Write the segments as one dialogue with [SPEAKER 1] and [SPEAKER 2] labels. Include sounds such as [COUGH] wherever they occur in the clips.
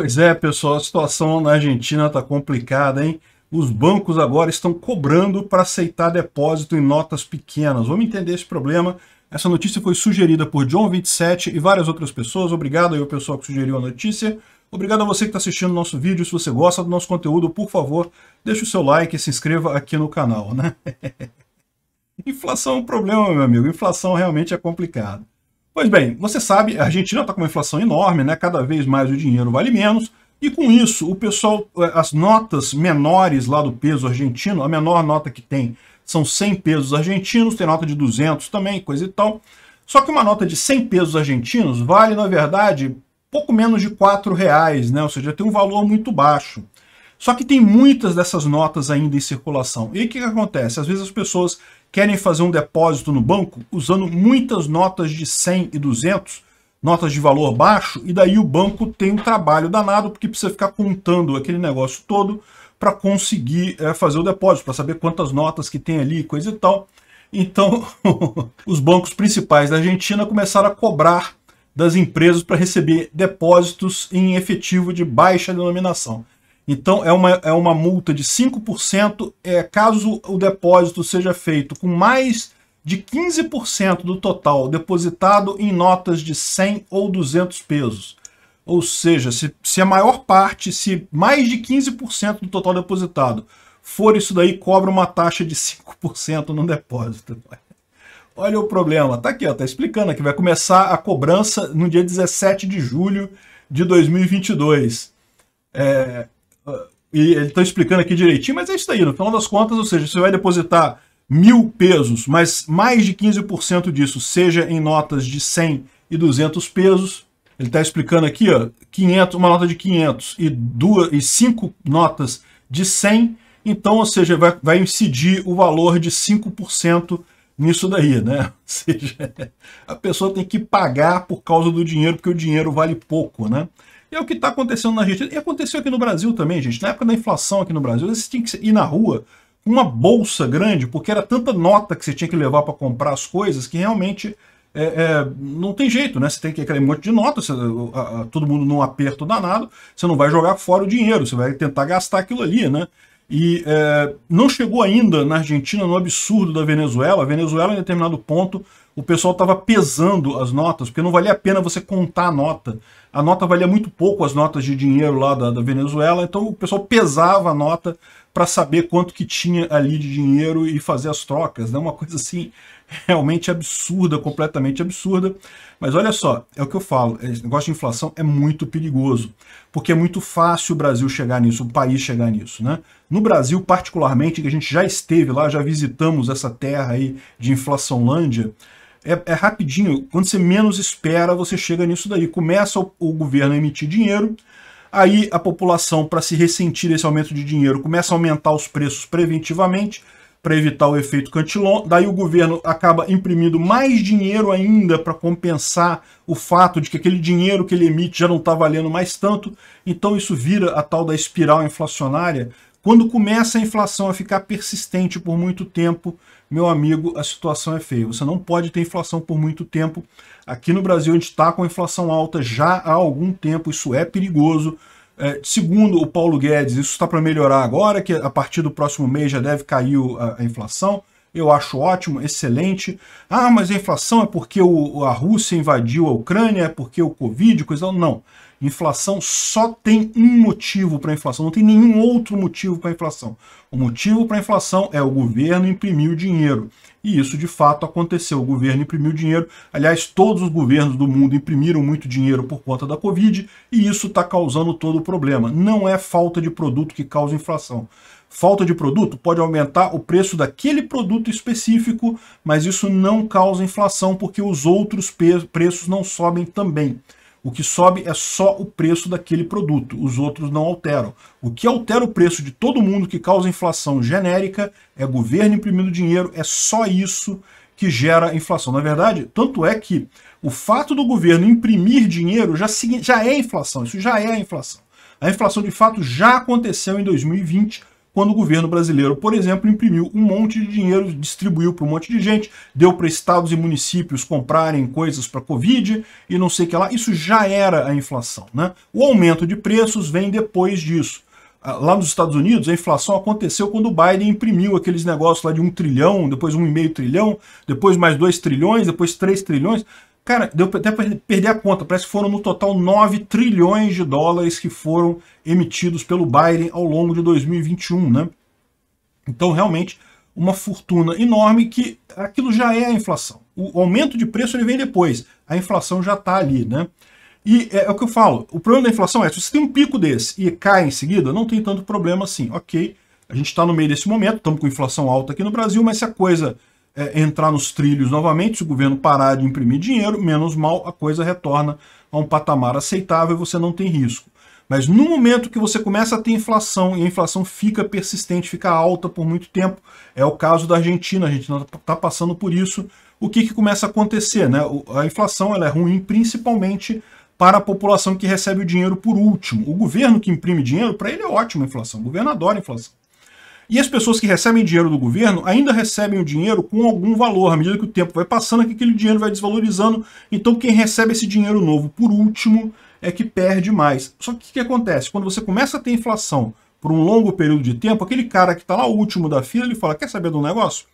[SPEAKER 1] Pois é, pessoal, a situação na Argentina está complicada, hein? Os bancos agora estão cobrando para aceitar depósito em notas pequenas. Vamos entender esse problema. Essa notícia foi sugerida por John 27 e várias outras pessoas. Obrigado aí ao pessoal que sugeriu a notícia. Obrigado a você que está assistindo o nosso vídeo. Se você gosta do nosso conteúdo, por favor, deixe o seu like e se inscreva aqui no canal, né? [LAUGHS] Inflação é um problema, meu amigo. Inflação realmente é complicado. Pois bem, você sabe, a Argentina está com uma inflação enorme, né? cada vez mais o dinheiro vale menos, e com isso, o pessoal, eh, as notas menores lá do peso argentino, a menor nota que tem são 100 pesos argentinos, tem nota de 200 também, coisa e tal. Só que uma nota de 100 pesos argentinos vale, na verdade, pouco menos de 4 reais, né? ou seja, tem um valor muito baixo. Só que tem muitas dessas notas ainda em circulação. E o que, que acontece? Às vezes as pessoas querem fazer um depósito no banco usando muitas notas de 100 e 200, notas de valor baixo, e daí o banco tem um trabalho danado, porque precisa ficar contando aquele negócio todo para conseguir é, fazer o depósito, para saber quantas notas que tem ali, coisa e tal. Então, [LAUGHS] os bancos principais da Argentina começaram a cobrar das empresas para receber depósitos em efetivo de baixa denominação. Então, é uma, é uma multa de 5% é, caso o depósito seja feito com mais de 15% do total depositado em notas de 100 ou 200 pesos. Ou seja, se, se a maior parte, se mais de 15% do total depositado for isso daí, cobra uma taxa de 5% no depósito. [LAUGHS] Olha o problema. Tá aqui, ó, tá explicando aqui. Vai começar a cobrança no dia 17 de julho de 2022. É, e ele está explicando aqui direitinho, mas é isso aí. No final das contas, ou seja, você vai depositar mil pesos, mas mais de 15% disso seja em notas de 100 e 200 pesos. Ele está explicando aqui, ó, 500, uma nota de 500 e, duas, e cinco notas de 100. Então, ou seja, vai, vai incidir o valor de 5% nisso daí, né? [LAUGHS] Ou seja, a pessoa tem que pagar por causa do dinheiro, porque o dinheiro vale pouco, né? E é o que está acontecendo na Argentina. E aconteceu aqui no Brasil também, gente. Na época da inflação aqui no Brasil, você tinha que ir na rua com uma bolsa grande, porque era tanta nota que você tinha que levar para comprar as coisas que realmente é, é, não tem jeito, né? Você tem que aquele monte de nota, você, a, a, todo mundo num aperto danado, você não vai jogar fora o dinheiro, você vai tentar gastar aquilo ali, né? E é, não chegou ainda na Argentina no absurdo da Venezuela. A Venezuela, em determinado ponto, o pessoal estava pesando as notas, porque não valia a pena você contar a nota a nota valia muito pouco, as notas de dinheiro lá da, da Venezuela, então o pessoal pesava a nota para saber quanto que tinha ali de dinheiro e fazer as trocas, né? uma coisa assim [LAUGHS] realmente absurda, completamente absurda, mas olha só, é o que eu falo, esse negócio de inflação é muito perigoso, porque é muito fácil o Brasil chegar nisso, o país chegar nisso, né? No Brasil, particularmente, que a gente já esteve lá, já visitamos essa terra aí de inflaçãolândia, é, é, rapidinho, quando você menos espera, você chega nisso daí. Começa o, o governo a emitir dinheiro, aí a população, para se ressentir desse aumento de dinheiro, começa a aumentar os preços preventivamente, para evitar o efeito cantilon. Daí o governo acaba imprimindo mais dinheiro ainda para compensar o fato de que aquele dinheiro que ele emite já não está valendo mais tanto. Então isso vira a tal da espiral inflacionária, quando começa a inflação a ficar persistente por muito tempo, meu amigo, a situação é feia. Você não pode ter inflação por muito tempo. Aqui no Brasil a gente está com a inflação alta já há algum tempo, isso é perigoso. É, segundo o Paulo Guedes, isso está para melhorar agora, que a partir do próximo mês já deve cair a, a inflação. Eu acho ótimo, excelente. Ah, mas a inflação é porque o, a Rússia invadiu a Ucrânia, é porque o Covid, coisa. Não. Inflação só tem um motivo para inflação, não tem nenhum outro motivo para inflação. O motivo para inflação é o governo imprimir o dinheiro. E isso de fato aconteceu. O governo imprimiu dinheiro. Aliás, todos os governos do mundo imprimiram muito dinheiro por conta da Covid e isso está causando todo o problema. Não é falta de produto que causa inflação. Falta de produto pode aumentar o preço daquele produto específico, mas isso não causa inflação porque os outros preços não sobem também. O que sobe é só o preço daquele produto, os outros não alteram. O que altera o preço de todo mundo que causa inflação genérica é governo imprimindo dinheiro, é só isso que gera inflação. Na é verdade, tanto é que o fato do governo imprimir dinheiro já, já é inflação, isso já é inflação. A inflação de fato já aconteceu em 2020 quando o governo brasileiro, por exemplo, imprimiu um monte de dinheiro, distribuiu para um monte de gente, deu para estados e municípios comprarem coisas para Covid e não sei o que lá. Isso já era a inflação. Né? O aumento de preços vem depois disso ah, lá nos Estados Unidos, a inflação aconteceu quando o Biden imprimiu aqueles negócios lá de um trilhão, depois um e meio trilhão, depois mais dois trilhões, depois três trilhões. Cara, deu até perder a conta. Parece que foram no total 9 trilhões de dólares que foram emitidos pelo Biden ao longo de 2021, né? Então, realmente, uma fortuna enorme que aquilo já é a inflação. O aumento de preço ele vem depois, a inflação já está ali, né? E é, é, o que eu falo, o problema da inflação é, se você tem um pico desse e cai em seguida, não tem tanto problema assim. Ok, a gente está no meio desse momento, estamos com inflação alta aqui no Brasil, mas se a coisa é, entrar nos trilhos novamente, se o governo parar de imprimir dinheiro, menos mal a coisa retorna a um patamar aceitável e você não tem risco. Mas no momento que você começa a ter inflação e a inflação fica persistente, fica alta por muito tempo, é o caso da Argentina, a gente está tá passando por isso, o que, que começa a acontecer? Né? A inflação ela é ruim principalmente para a população que recebe o dinheiro por último. O governo que imprime dinheiro, para ele é ótima a inflação, o governo adora a inflação. E as pessoas que recebem dinheiro do governo ainda recebem o dinheiro com algum valor, à medida que o tempo vai passando, é que aquele dinheiro vai desvalorizando. Então quem recebe esse dinheiro novo por último é que perde mais. Só que o que acontece? Quando você começa a ter inflação por um longo período de tempo, aquele cara que está lá o último da fila, ele fala, quer saber do negócio?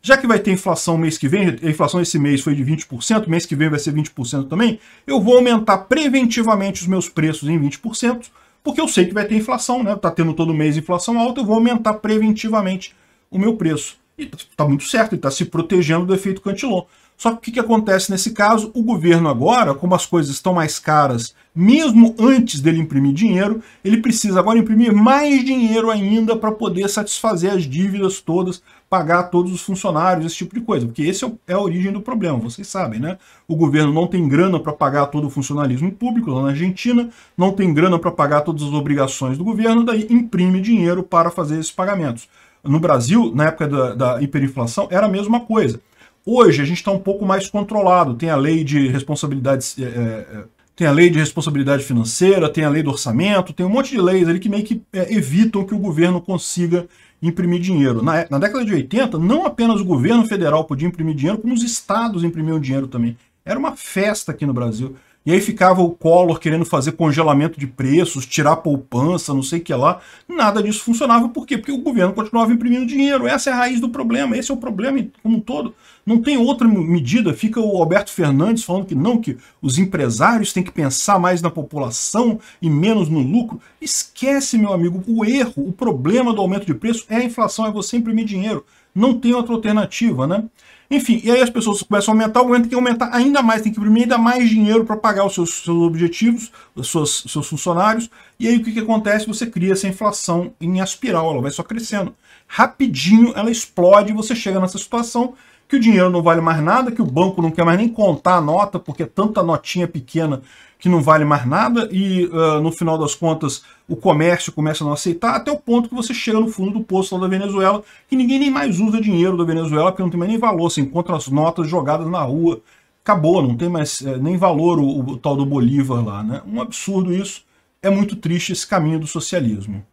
[SPEAKER 1] Já que vai ter inflação mês que vem, a inflação esse mês foi de 20%, mês que vem vai ser 20% também, eu vou aumentar preventivamente os meus preços em 20%, porque eu sei que vai ter inflação, né? Tá tendo todo mês inflação alta, eu vou aumentar preventivamente o meu preço. E tá, tá muito certo, ele está se protegendo do efeito cantilon. Só que o que acontece nesse caso? O governo agora, como as coisas estão mais caras, mesmo antes dele imprimir dinheiro, ele precisa agora imprimir mais dinheiro ainda para poder satisfazer as dívidas todas, pagar todos os funcionários, esse tipo de coisa. Porque esse é, é a origem do problema, vocês sabem, né? O governo não tem grana para pagar todo o funcionalismo público lá na Argentina, não tem grana para pagar todas as obrigações do governo, daí imprime dinheiro para fazer esses pagamentos. No Brasil, na época da, da hiperinflação, era a mesma coisa. Hoje a gente está um pouco mais controlado, tem a lei de responsabilidade. É, é, é, tem a lei de responsabilidade financeira, tem a lei do orçamento, tem um monte de leis ali que meio que é, evitam que o governo consiga imprimir dinheiro. Na, na década de 80, não apenas o governo federal podia imprimir dinheiro, como os estados imprimiam dinheiro também. Era uma festa aqui no Brasil. E aí ficava o Collor querendo fazer congelamento de preços, tirar poupança, não sei o que lá. Nada disso funcionava. Por quê? Porque o governo continuava imprimindo dinheiro. Essa é a raiz do problema. Esse é o problema como um todo. Não tem outra medida. Fica o Alberto Fernandes falando que não, que os empresários têm que pensar mais na população e menos no lucro. Esquece, meu amigo, o erro, o problema do aumento de preço é a inflação, é você imprimir dinheiro não tem outra alternativa, né? Enfim, e aí as pessoas começam a aumentar, o governo tem que aumentar ainda mais, tem que imprimir ainda mais dinheiro para pagar os seus, seus objetivos, os seus, seus funcionários, e aí o que, que acontece? Você cria essa inflação em espiral, ela vai só crescendo. Rapidinho ela explode, você chega nessa situação que o dinheiro não vale mais nada, que o banco não quer mais nem contar a nota, porque é tanta notinha pequena que não vale mais nada, e uh, no final das contas o comércio começa a não aceitar, até o ponto que você chega no fundo do poço da Venezuela, que ninguém nem mais usa dinheiro da Venezuela, porque não tem mais nem valor, você encontra as notas jogadas na rua, acabou, não tem mais é, nem valor o, o, tal do Bolívar lá. Né? Um absurdo isso, é muito triste esse caminho do socialismo.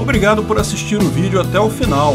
[SPEAKER 1] Obrigado por assistir o vídeo até o final.